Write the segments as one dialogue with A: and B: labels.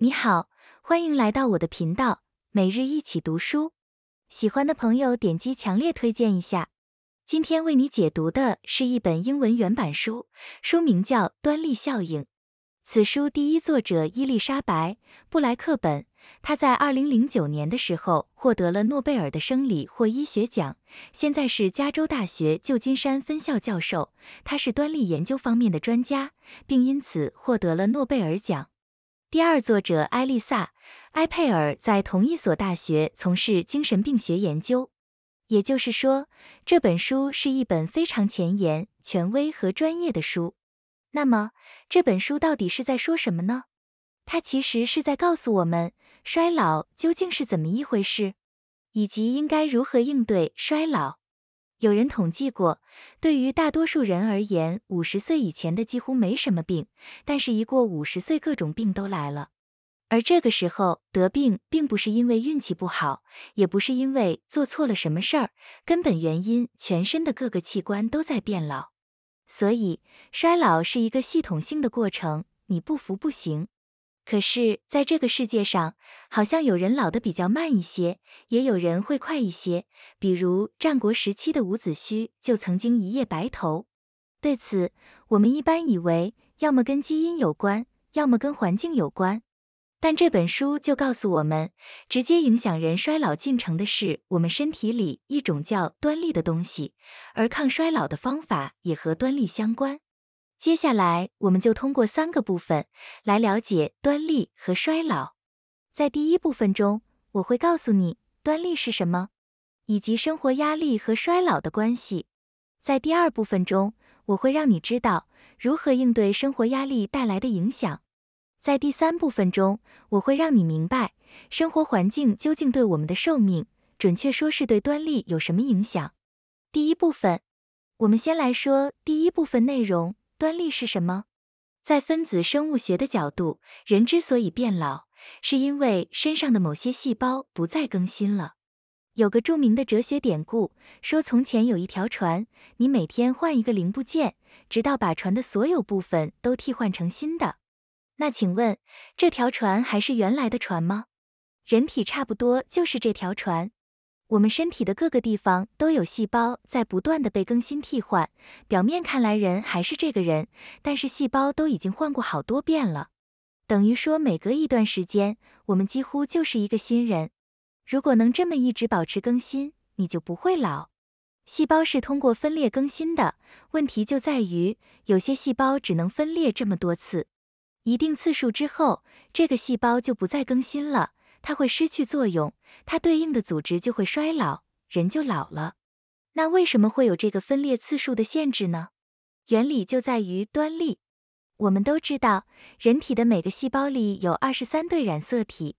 A: 你好，欢迎来到我的频道，每日一起读书。喜欢的朋友点击强烈推荐一下。今天为你解读的是一本英文原版书，书名叫《端粒效应》。此书第一作者伊丽莎白·布莱克本，她在二零零九年的时候获得了诺贝尔的生理或医学奖，现在是加州大学旧金山分校教授。他是端粒研究方面的专家，并因此获得了诺贝尔奖。第二作者埃丽萨·埃佩尔在同一所大学从事精神病学研究，也就是说，这本书是一本非常前沿、权威和专业的书。那么，这本书到底是在说什么呢？它其实是在告诉我们，衰老究竟是怎么一回事，以及应该如何应对衰老。有人统计过，对于大多数人而言，五十岁以前的几乎没什么病，但是，一过五十岁，各种病都来了。而这个时候得病，并不是因为运气不好，也不是因为做错了什么事儿，根本原因，全身的各个器官都在变老。所以，衰老是一个系统性的过程，你不服不行。可是，在这个世界上，好像有人老的比较慢一些，也有人会快一些。比如战国时期的伍子胥就曾经一夜白头。对此，我们一般以为要么跟基因有关，要么跟环境有关。但这本书就告诉我们，直接影响人衰老进程的是我们身体里一种叫端粒的东西，而抗衰老的方法也和端粒相关。接下来，我们就通过三个部分来了解端粒和衰老。在第一部分中，我会告诉你端粒是什么，以及生活压力和衰老的关系。在第二部分中，我会让你知道如何应对生活压力带来的影响。在第三部分中，我会让你明白生活环境究竟对我们的寿命，准确说是对端粒有什么影响。第一部分，我们先来说第一部分内容。端粒是什么？在分子生物学的角度，人之所以变老，是因为身上的某些细胞不再更新了。有个著名的哲学典故说，从前有一条船，你每天换一个零部件，直到把船的所有部分都替换成新的。那请问，这条船还是原来的船吗？人体差不多就是这条船。我们身体的各个地方都有细胞在不断的被更新替换，表面看来人还是这个人，但是细胞都已经换过好多遍了，等于说每隔一段时间，我们几乎就是一个新人。如果能这么一直保持更新，你就不会老。细胞是通过分裂更新的，问题就在于有些细胞只能分裂这么多次，一定次数之后，这个细胞就不再更新了。它会失去作用，它对应的组织就会衰老，人就老了。那为什么会有这个分裂次数的限制呢？原理就在于端粒。我们都知道，人体的每个细胞里有二十三对染色体，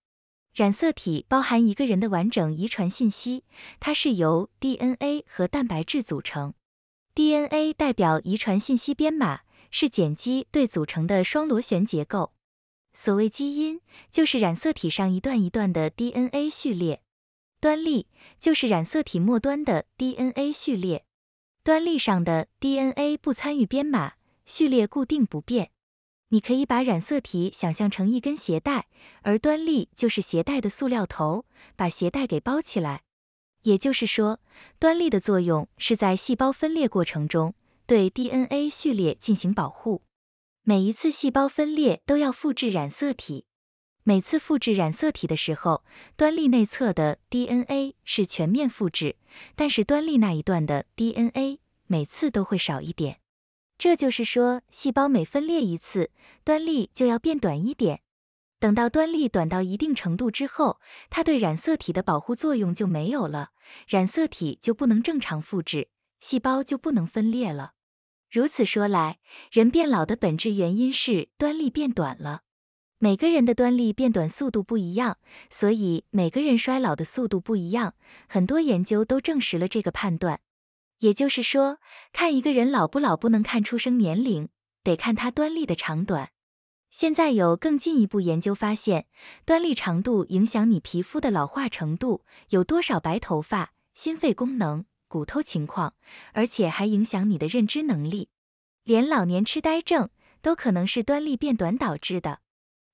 A: 染色体包含一个人的完整遗传信息，它是由 DNA 和蛋白质组成。DNA 代表遗传信息编码，是碱基对组成的双螺旋结构。所谓基因就是染色体上一段一段的 DNA 序列，端粒就是染色体末端的 DNA 序列。端粒上的 DNA 不参与编码，序列固定不变。你可以把染色体想象成一根鞋带，而端粒就是鞋带的塑料头，把鞋带给包起来。也就是说，端粒的作用是在细胞分裂过程中对 DNA 序列进行保护。每一次细胞分裂都要复制染色体，每次复制染色体的时候，端粒内侧的 DNA 是全面复制，但是端粒那一段的 DNA 每次都会少一点。这就是说，细胞每分裂一次，端粒就要变短一点。等到端粒短到一定程度之后，它对染色体的保护作用就没有了，染色体就不能正常复制，细胞就不能分裂了。如此说来，人变老的本质原因是端粒变短了。每个人的端粒变短速度不一样，所以每个人衰老的速度不一样。很多研究都证实了这个判断。也就是说，看一个人老不老不能看出生年龄，得看他端粒的长短。现在有更进一步研究发现，端粒长度影响你皮肤的老化程度，有多少白头发，心肺功能。骨头情况，而且还影响你的认知能力，连老年痴呆症都可能是端粒变短导致的。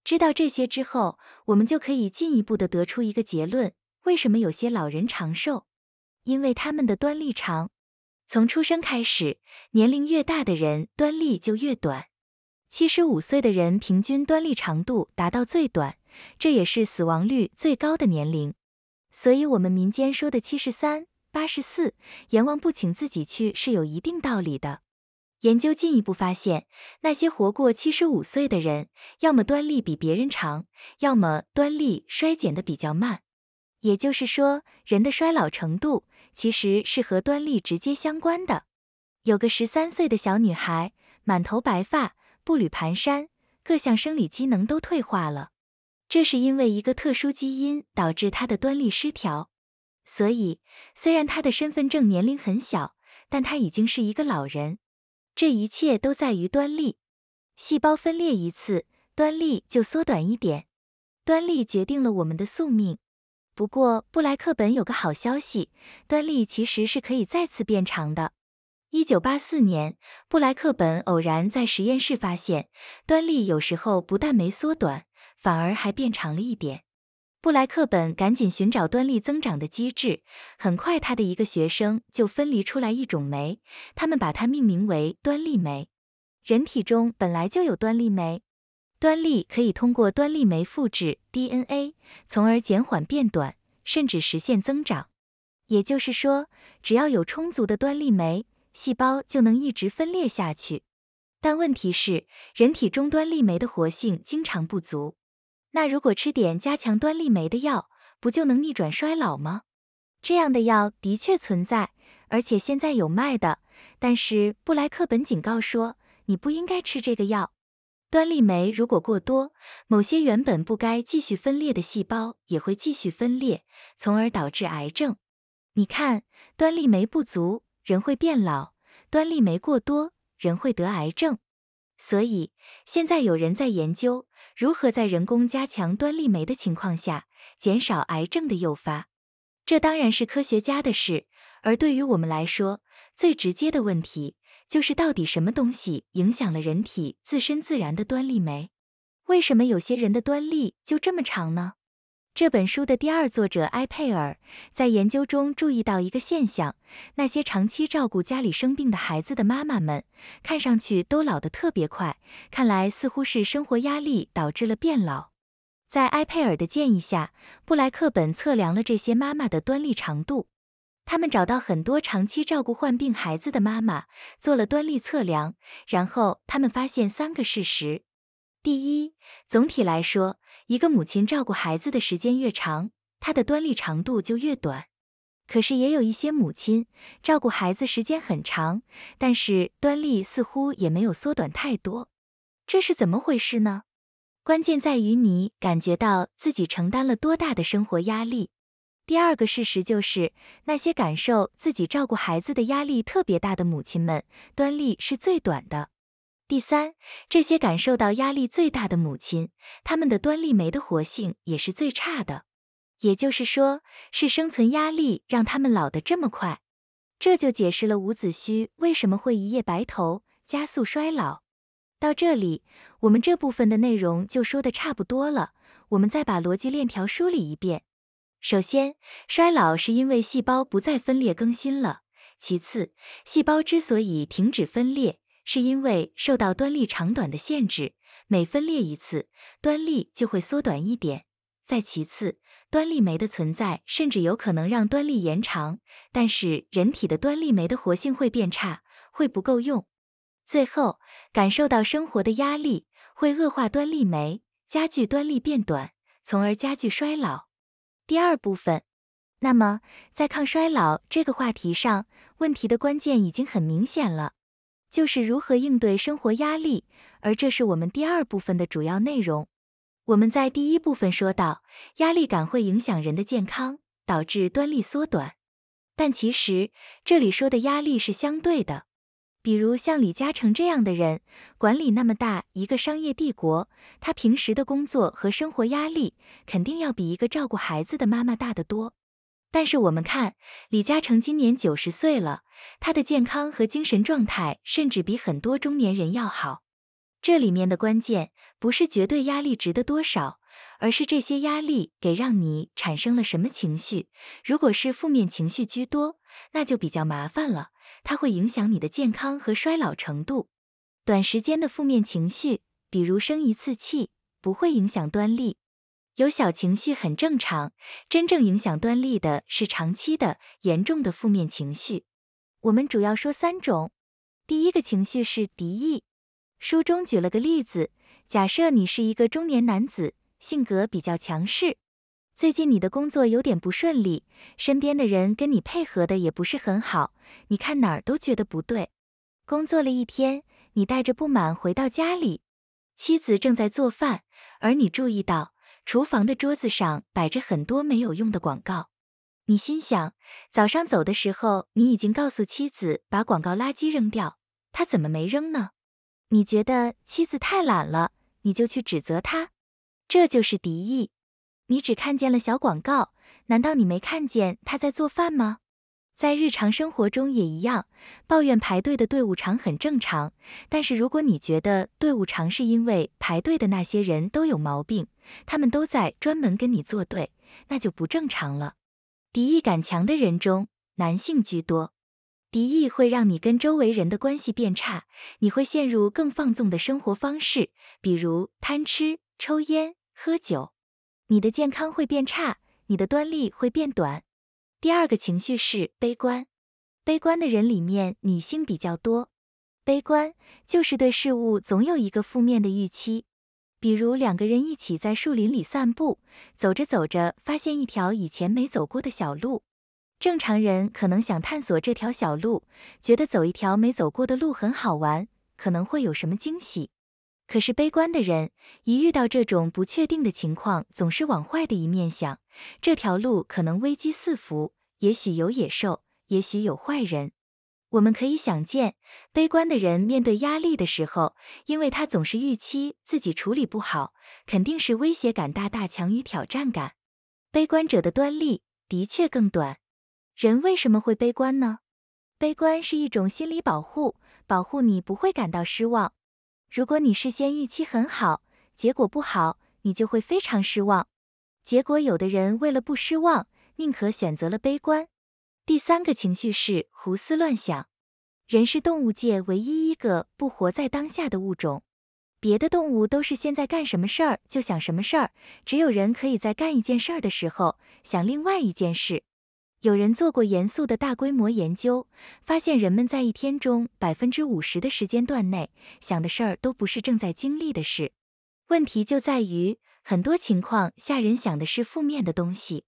A: 知道这些之后，我们就可以进一步的得出一个结论：为什么有些老人长寿？因为他们的端粒长。从出生开始，年龄越大的人端粒就越短，七十五岁的人平均端粒长度达到最短，这也是死亡率最高的年龄。所以，我们民间说的七十三。八十四，阎王不请自己去是有一定道理的。研究进一步发现，那些活过七十五岁的人，要么端粒比别人长，要么端粒衰减的比较慢。也就是说，人的衰老程度其实是和端粒直接相关的。有个十三岁的小女孩，满头白发，步履蹒跚，各项生理机能都退化了，这是因为一个特殊基因导致她的端粒失调。所以，虽然他的身份证年龄很小，但他已经是一个老人。这一切都在于端粒。细胞分裂一次，端粒就缩短一点。端粒决定了我们的宿命。不过，布莱克本有个好消息：端粒其实是可以再次变长的。一九八四年，布莱克本偶然在实验室发现，端粒有时候不但没缩短，反而还变长了一点。布莱克本赶紧寻找端粒增长的机制。很快，他的一个学生就分离出来一种酶，他们把它命名为端粒酶。人体中本来就有端粒酶，端粒可以通过端粒酶复制 DNA，从而减缓变短，甚至实现增长。也就是说，只要有充足的端粒酶，细胞就能一直分裂下去。但问题是，人体中端粒酶的活性经常不足。那如果吃点加强端粒酶的药，不就能逆转衰老吗？这样的药的确存在，而且现在有卖的。但是布莱克本警告说，你不应该吃这个药。端粒酶如果过多，某些原本不该继续分裂的细胞也会继续分裂，从而导致癌症。你看，端粒酶不足，人会变老；端粒酶过多，人会得癌症。所以现在有人在研究。如何在人工加强端粒酶的情况下减少癌症的诱发？这当然是科学家的事。而对于我们来说，最直接的问题就是到底什么东西影响了人体自身自然的端粒酶？为什么有些人的端粒就这么长呢？这本书的第二作者埃佩尔在研究中注意到一个现象：那些长期照顾家里生病的孩子的妈妈们，看上去都老得特别快。看来似乎是生活压力导致了变老。在埃佩尔的建议下，布莱克本测量了这些妈妈的端粒长度。他们找到很多长期照顾患病孩子的妈妈，做了端粒测量，然后他们发现三个事实：第一，总体来说。一个母亲照顾孩子的时间越长，她的端粒长度就越短。可是也有一些母亲照顾孩子时间很长，但是端粒似乎也没有缩短太多，这是怎么回事呢？关键在于你感觉到自己承担了多大的生活压力。第二个事实就是，那些感受自己照顾孩子的压力特别大的母亲们，端粒是最短的。第三，这些感受到压力最大的母亲，他们的端粒酶的活性也是最差的。也就是说，是生存压力让他们老得这么快。这就解释了伍子胥为什么会一夜白头，加速衰老。到这里，我们这部分的内容就说的差不多了。我们再把逻辑链条梳理一遍。首先，衰老是因为细胞不再分裂更新了。其次，细胞之所以停止分裂。是因为受到端粒长短的限制，每分裂一次，端粒就会缩短一点。再其次，端粒酶的存在甚至有可能让端粒延长，但是人体的端粒酶的活性会变差，会不够用。最后，感受到生活的压力会恶化端粒酶，加剧端粒变短，从而加剧衰老。第二部分，那么在抗衰老这个话题上，问题的关键已经很明显了。就是如何应对生活压力，而这是我们第二部分的主要内容。我们在第一部分说到，压力感会影响人的健康，导致端粒缩短。但其实这里说的压力是相对的，比如像李嘉诚这样的人，管理那么大一个商业帝国，他平时的工作和生活压力肯定要比一个照顾孩子的妈妈大得多。但是我们看，李嘉诚今年九十岁了，他的健康和精神状态甚至比很多中年人要好。这里面的关键不是绝对压力值的多少，而是这些压力给让你产生了什么情绪。如果是负面情绪居多，那就比较麻烦了，它会影响你的健康和衰老程度。短时间的负面情绪，比如生一次气，不会影响端粒。有小情绪很正常，真正影响端粒的是长期的、严重的负面情绪。我们主要说三种。第一个情绪是敌意。书中举了个例子：假设你是一个中年男子，性格比较强势，最近你的工作有点不顺利，身边的人跟你配合的也不是很好，你看哪儿都觉得不对。工作了一天，你带着不满回到家里，妻子正在做饭，而你注意到。厨房的桌子上摆着很多没有用的广告，你心想，早上走的时候你已经告诉妻子把广告垃圾扔掉，他怎么没扔呢？你觉得妻子太懒了，你就去指责他，这就是敌意。你只看见了小广告，难道你没看见他在做饭吗？在日常生活中也一样，抱怨排队的队伍长很正常。但是如果你觉得队伍长是因为排队的那些人都有毛病，他们都在专门跟你作对，那就不正常了。敌意感强的人中，男性居多。敌意会让你跟周围人的关系变差，你会陷入更放纵的生活方式，比如贪吃、抽烟、喝酒。你的健康会变差，你的端力会变短。第二个情绪是悲观，悲观的人里面女性比较多。悲观就是对事物总有一个负面的预期。比如两个人一起在树林里散步，走着走着发现一条以前没走过的小路。正常人可能想探索这条小路，觉得走一条没走过的路很好玩，可能会有什么惊喜。可是，悲观的人一遇到这种不确定的情况，总是往坏的一面想。这条路可能危机四伏，也许有野兽，也许有坏人。我们可以想见，悲观的人面对压力的时候，因为他总是预期自己处理不好，肯定是威胁感大大强于挑战感。悲观者的端力的确更短。人为什么会悲观呢？悲观是一种心理保护，保护你不会感到失望。如果你事先预期很好，结果不好，你就会非常失望。结果有的人为了不失望，宁可选择了悲观。第三个情绪是胡思乱想。人是动物界唯一一个不活在当下的物种，别的动物都是现在干什么事儿就想什么事儿，只有人可以在干一件事儿的时候想另外一件事。有人做过严肃的大规模研究，发现人们在一天中百分之五十的时间段内想的事儿都不是正在经历的事。问题就在于，很多情况下人想的是负面的东西。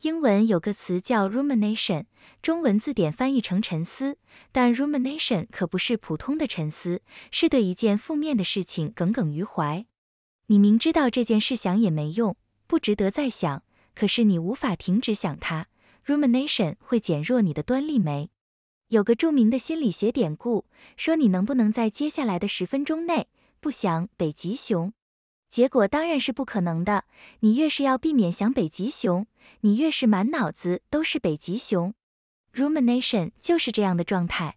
A: 英文有个词叫 rumination，中文字典翻译成沉思，但 rumination 可不是普通的沉思，是对一件负面的事情耿耿于怀。你明知道这件事想也没用，不值得再想，可是你无法停止想它。Rumination 会减弱你的端粒酶。有个著名的心理学典故，说你能不能在接下来的十分钟内不想北极熊？结果当然是不可能的。你越是要避免想北极熊，你越是满脑子都是北极熊。Rumination 就是这样的状态。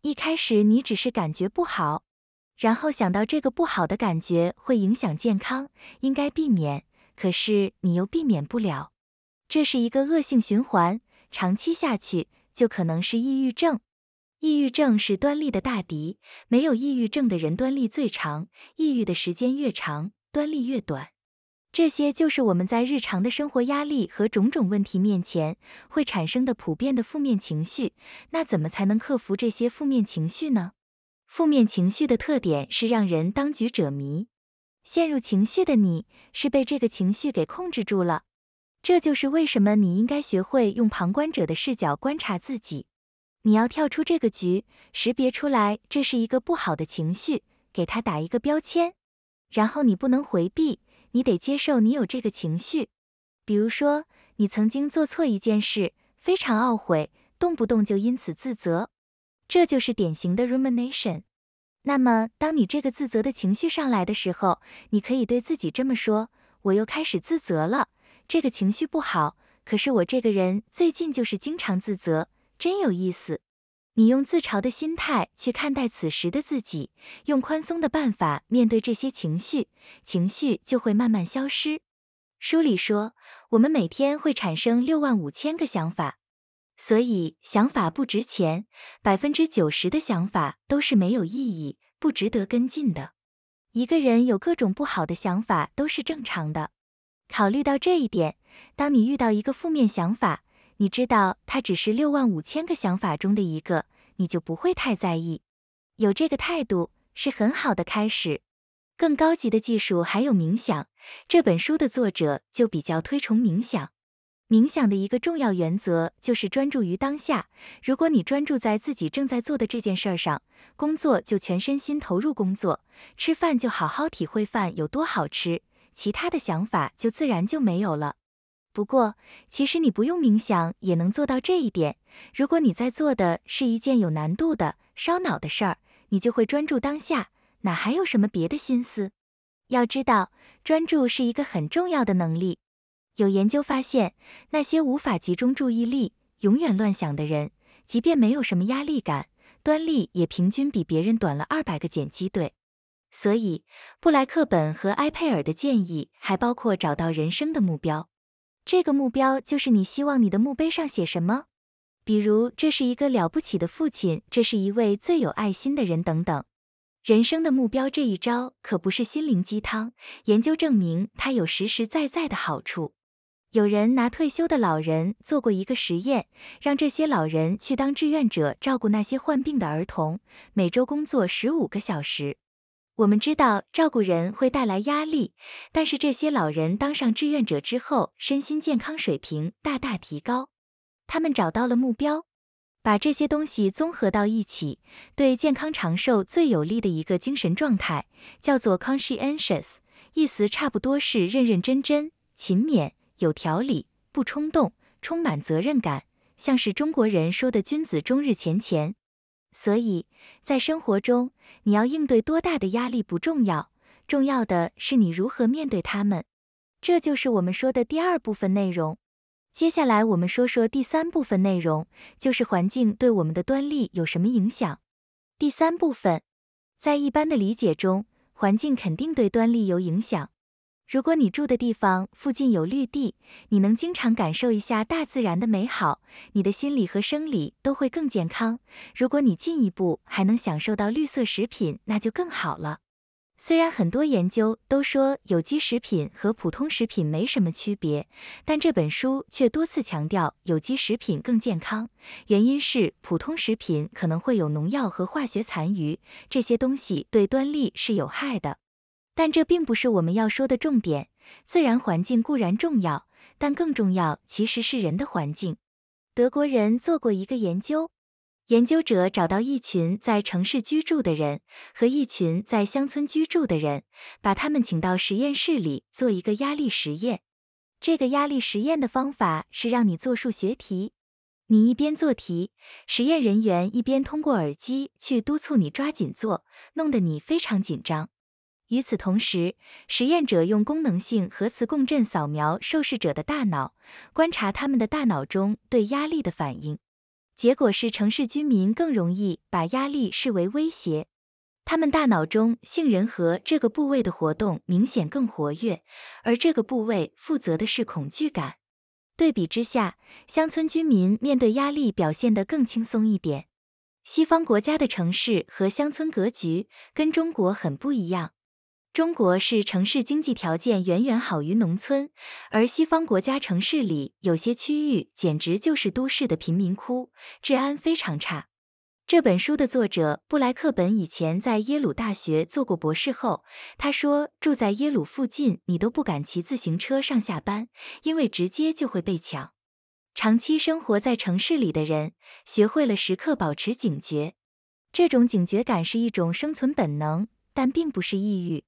A: 一开始你只是感觉不好，然后想到这个不好的感觉会影响健康，应该避免，可是你又避免不了。这是一个恶性循环，长期下去就可能是抑郁症。抑郁症是端粒的大敌，没有抑郁症的人端粒最长，抑郁的时间越长，端粒越短。这些就是我们在日常的生活压力和种种问题面前会产生的普遍的负面情绪。那怎么才能克服这些负面情绪呢？负面情绪的特点是让人当局者迷，陷入情绪的你是被这个情绪给控制住了。这就是为什么你应该学会用旁观者的视角观察自己。你要跳出这个局，识别出来这是一个不好的情绪，给他打一个标签。然后你不能回避，你得接受你有这个情绪。比如说，你曾经做错一件事，非常懊悔，动不动就因此自责，这就是典型的 rumination。那么，当你这个自责的情绪上来的时候，你可以对自己这么说：我又开始自责了。这个情绪不好，可是我这个人最近就是经常自责，真有意思。你用自嘲的心态去看待此时的自己，用宽松的办法面对这些情绪，情绪就会慢慢消失。书里说，我们每天会产生六万五千个想法，所以想法不值钱，百分之九十的想法都是没有意义、不值得跟进的。一个人有各种不好的想法都是正常的。考虑到这一点，当你遇到一个负面想法，你知道它只是六万五千个想法中的一个，你就不会太在意。有这个态度是很好的开始。更高级的技术还有冥想。这本书的作者就比较推崇冥想。冥想的一个重要原则就是专注于当下。如果你专注在自己正在做的这件事儿上，工作就全身心投入工作，吃饭就好好体会饭有多好吃。其他的想法就自然就没有了。不过，其实你不用冥想也能做到这一点。如果你在做的是一件有难度的、烧脑的事儿，你就会专注当下，哪还有什么别的心思？要知道，专注是一个很重要的能力。有研究发现，那些无法集中注意力、永远乱想的人，即便没有什么压力感，端粒也平均比别人短了二百个碱基对。所以，布莱克本和埃佩尔的建议还包括找到人生的目标。这个目标就是你希望你的墓碑上写什么，比如这是一个了不起的父亲，这是一位最有爱心的人等等。人生的目标这一招可不是心灵鸡汤，研究证明它有实实在在的好处。有人拿退休的老人做过一个实验，让这些老人去当志愿者，照顾那些患病的儿童，每周工作十五个小时。我们知道照顾人会带来压力，但是这些老人当上志愿者之后，身心健康水平大大提高。他们找到了目标，把这些东西综合到一起，对健康长寿最有利的一个精神状态，叫做 conscientious，意思差不多是认认真真、勤勉、有条理、不冲动、充满责任感，像是中国人说的君子终日前乾。所以，在生活中，你要应对多大的压力不重要，重要的是你如何面对他们。这就是我们说的第二部分内容。接下来，我们说说第三部分内容，就是环境对我们的端粒有什么影响。第三部分，在一般的理解中，环境肯定对端粒有影响。如果你住的地方附近有绿地，你能经常感受一下大自然的美好，你的心理和生理都会更健康。如果你进一步还能享受到绿色食品，那就更好了。虽然很多研究都说有机食品和普通食品没什么区别，但这本书却多次强调有机食品更健康，原因是普通食品可能会有农药和化学残余，这些东西对端粒是有害的。但这并不是我们要说的重点。自然环境固然重要，但更重要其实是人的环境。德国人做过一个研究，研究者找到一群在城市居住的人和一群在乡村居住的人，把他们请到实验室里做一个压力实验。这个压力实验的方法是让你做数学题，你一边做题，实验人员一边通过耳机去督促你抓紧做，弄得你非常紧张。与此同时，实验者用功能性核磁共振扫描受试者的大脑，观察他们的大脑中对压力的反应。结果是，城市居民更容易把压力视为威胁，他们大脑中杏仁核这个部位的活动明显更活跃，而这个部位负责的是恐惧感。对比之下，乡村居民面对压力表现得更轻松一点。西方国家的城市和乡村格局跟中国很不一样。中国是城市经济条件远远好于农村，而西方国家城市里有些区域简直就是都市的贫民窟，治安非常差。这本书的作者布莱克本以前在耶鲁大学做过博士后，他说住在耶鲁附近，你都不敢骑自行车上下班，因为直接就会被抢。长期生活在城市里的人，学会了时刻保持警觉，这种警觉感是一种生存本能，但并不是抑郁。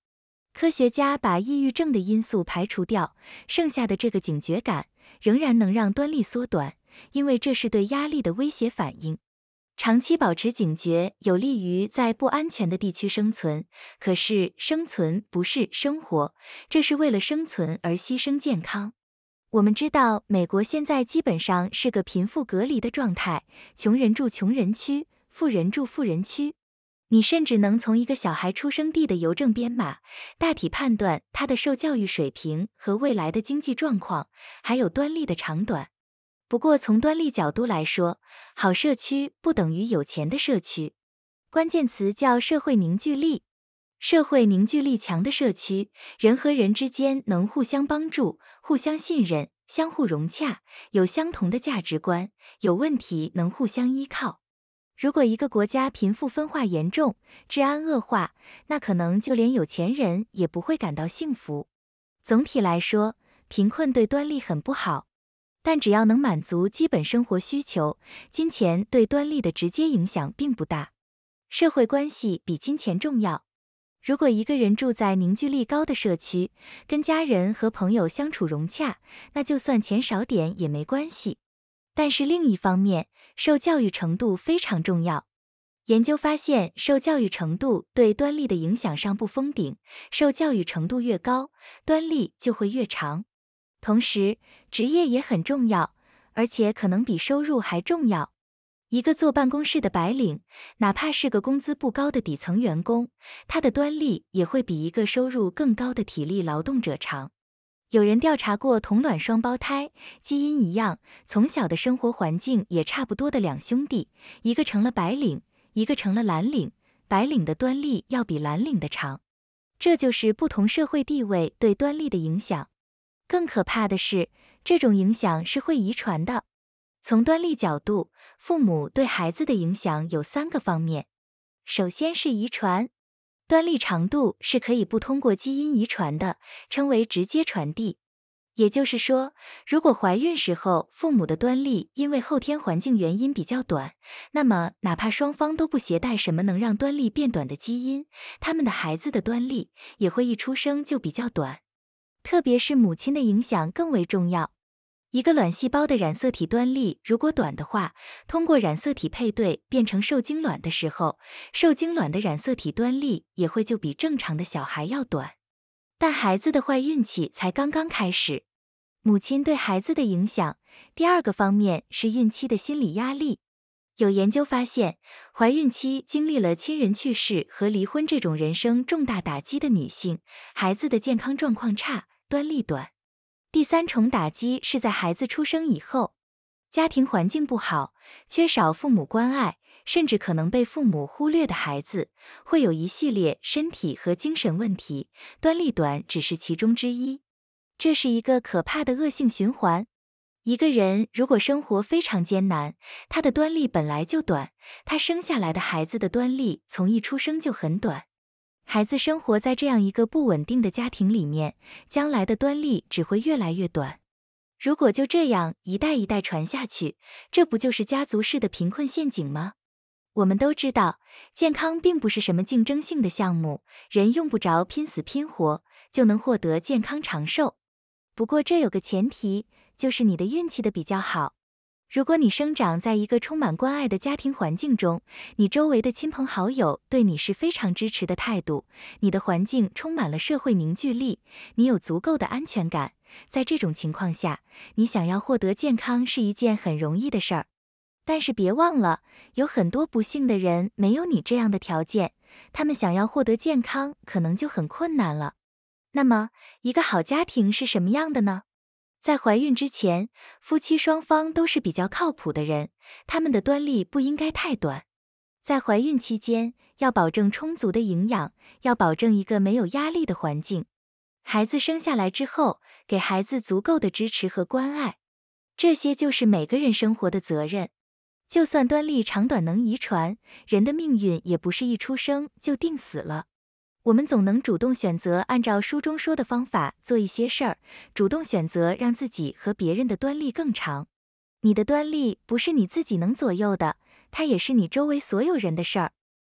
A: 科学家把抑郁症的因素排除掉，剩下的这个警觉感仍然能让端粒缩短，因为这是对压力的威胁反应。长期保持警觉有利于在不安全的地区生存，可是生存不是生活，这是为了生存而牺牲健康。我们知道，美国现在基本上是个贫富隔离的状态，穷人住穷人区，富人住富人区。你甚至能从一个小孩出生地的邮政编码，大体判断他的受教育水平和未来的经济状况，还有端粒的长短。不过从端粒角度来说，好社区不等于有钱的社区。关键词叫社会凝聚力。社会凝聚力强的社区，人和人之间能互相帮助、互相信任、相互融洽，有相同的价值观，有问题能互相依靠。如果一个国家贫富分化严重，治安恶化，那可能就连有钱人也不会感到幸福。总体来说，贫困对端粒很不好，但只要能满足基本生活需求，金钱对端粒的直接影响并不大。社会关系比金钱重要。如果一个人住在凝聚力高的社区，跟家人和朋友相处融洽，那就算钱少点也没关系。但是另一方面，受教育程度非常重要。研究发现，受教育程度对端粒的影响上不封顶，受教育程度越高，端粒就会越长。同时，职业也很重要，而且可能比收入还重要。一个坐办公室的白领，哪怕是个工资不高的底层员工，他的端粒也会比一个收入更高的体力劳动者长。有人调查过同卵双胞胎，基因一样，从小的生活环境也差不多的两兄弟，一个成了白领，一个成了蓝领。白领的端粒要比蓝领的长，这就是不同社会地位对端粒的影响。更可怕的是，这种影响是会遗传的。从端粒角度，父母对孩子的影响有三个方面：首先是遗传。端粒长度是可以不通过基因遗传的，称为直接传递。也就是说，如果怀孕时候父母的端粒因为后天环境原因比较短，那么哪怕双方都不携带什么能让端粒变短的基因，他们的孩子的端粒也会一出生就比较短。特别是母亲的影响更为重要。一个卵细胞的染色体端粒如果短的话，通过染色体配对变成受精卵的时候，受精卵的染色体端粒也会就比正常的小孩要短。但孩子的坏运气才刚刚开始，母亲对孩子的影响。第二个方面是孕期的心理压力。有研究发现，怀孕期经历了亲人去世和离婚这种人生重大打击的女性，孩子的健康状况差，端粒短。第三重打击是在孩子出生以后，家庭环境不好，缺少父母关爱，甚至可能被父母忽略的孩子，会有一系列身体和精神问题，端粒短只是其中之一。这是一个可怕的恶性循环。一个人如果生活非常艰难，他的端粒本来就短，他生下来的孩子的端粒从一出生就很短。孩子生活在这样一个不稳定的家庭里面，将来的端粒只会越来越短。如果就这样一代一代传下去，这不就是家族式的贫困陷阱吗？我们都知道，健康并不是什么竞争性的项目，人用不着拼死拼活就能获得健康长寿。不过这有个前提，就是你的运气的比较好。如果你生长在一个充满关爱的家庭环境中，你周围的亲朋好友对你是非常支持的态度，你的环境充满了社会凝聚力，你有足够的安全感。在这种情况下，你想要获得健康是一件很容易的事儿。但是别忘了，有很多不幸的人没有你这样的条件，他们想要获得健康可能就很困难了。那么，一个好家庭是什么样的呢？在怀孕之前，夫妻双方都是比较靠谱的人，他们的端粒不应该太短。在怀孕期间，要保证充足的营养，要保证一个没有压力的环境。孩子生下来之后，给孩子足够的支持和关爱，这些就是每个人生活的责任。就算端粒长短能遗传，人的命运也不是一出生就定死了。我们总能主动选择按照书中说的方法做一些事儿，主动选择让自己和别人的端力更长。你的端力不是你自己能左右的，它也是你周围所有人的事儿。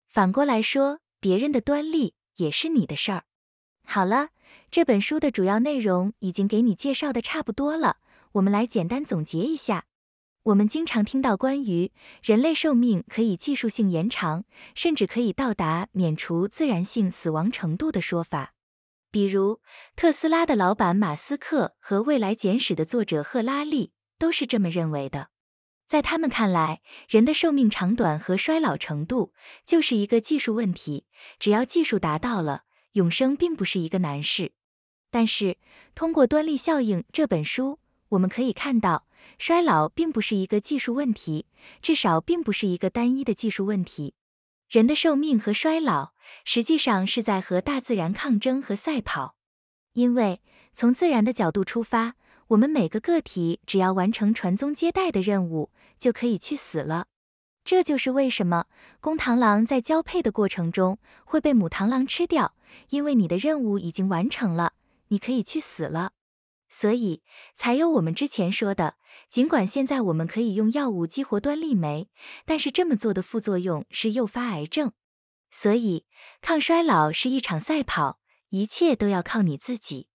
A: 反过来说，别人的端力也是你的事儿。好了，这本书的主要内容已经给你介绍的差不多了，我们来简单总结一下。我们经常听到关于人类寿命可以技术性延长，甚至可以到达免除自然性死亡程度的说法。比如，特斯拉的老板马斯克和《未来简史》的作者赫拉利都是这么认为的。在他们看来，人的寿命长短和衰老程度就是一个技术问题，只要技术达到了，永生并不是一个难事。但是，通过《端粒效应》这本书，我们可以看到。衰老并不是一个技术问题，至少并不是一个单一的技术问题。人的寿命和衰老，实际上是在和大自然抗争和赛跑。因为从自然的角度出发，我们每个个体只要完成传宗接代的任务，就可以去死了。这就是为什么公螳螂在交配的过程中会被母螳螂吃掉，因为你的任务已经完成了，你可以去死了。所以才有我们之前说的，尽管现在我们可以用药物激活端粒酶，但是这么做的副作用是诱发癌症。所以，抗衰老是一场赛跑，一切都要靠你自己。